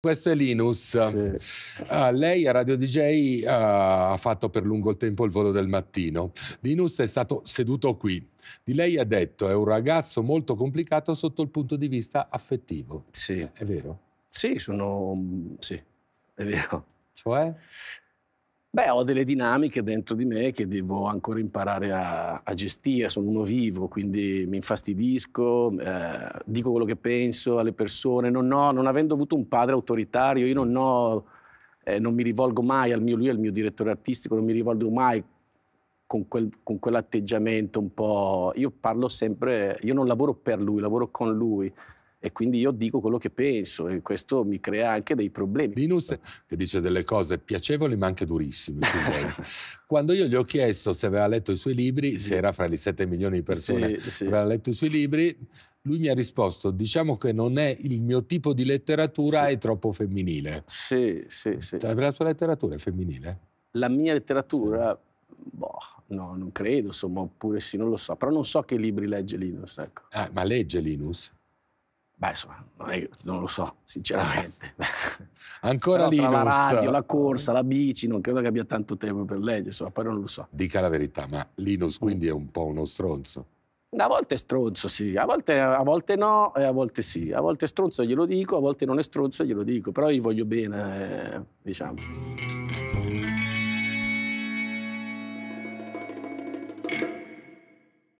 Questo è Linus. Sì. Uh, lei a Radio DJ uh, ah, ha fatto per lungo tempo il volo del mattino. Linus è stato seduto qui. Di lei ha detto è un ragazzo molto complicato sotto il punto di vista affettivo. Sì. È vero? Sì, sono... Mm, sì, è vero. Cioè? Beh, ho delle dinamiche dentro di me che devo ancora imparare a, a gestire, sono uno vivo, quindi mi infastidisco, eh, dico quello che penso alle persone, non, ho, non avendo avuto un padre autoritario, io non, ho, eh, non mi rivolgo mai al mio, lui è il mio direttore artistico, non mi rivolgo mai con, quel, con, quell'atteggiamento un po'... Io parlo sempre, io non lavoro per lui, lavoro con lui e quindi io dico quello che penso e questo mi crea anche dei problemi. Linus che dice delle cose piacevoli ma anche durissime. Quando io gli ho chiesto se aveva letto i suoi libri, sì. se era fra i 7 milioni di persone sì, sì. aveva letto i suoi libri, lui mi ha risposto, diciamo che non è il mio tipo di letteratura, è troppo femminile. Sì, sì, sì. Cioè, la sua letteratura è femminile? La mia letteratura? Boh, no, non credo, insomma, oppure sì, non lo so. Però non so che libri legge Linus, ecco. Ah, ma legge Linus? Beh, insomma, non, è, non lo so, sinceramente. Ancora Però lì. La radio, la corsa, la bici, non credo che abbia tanto tempo per leggere, insomma, poi non lo so. Dica la verità, ma Linus mm. quindi è un po' uno stronzo. A volte è stronzo, sì, a volte, a volte no e a volte sì. A volte è stronzo glielo dico, a volte non è stronzo glielo dico, però gli voglio bene, eh, diciamo.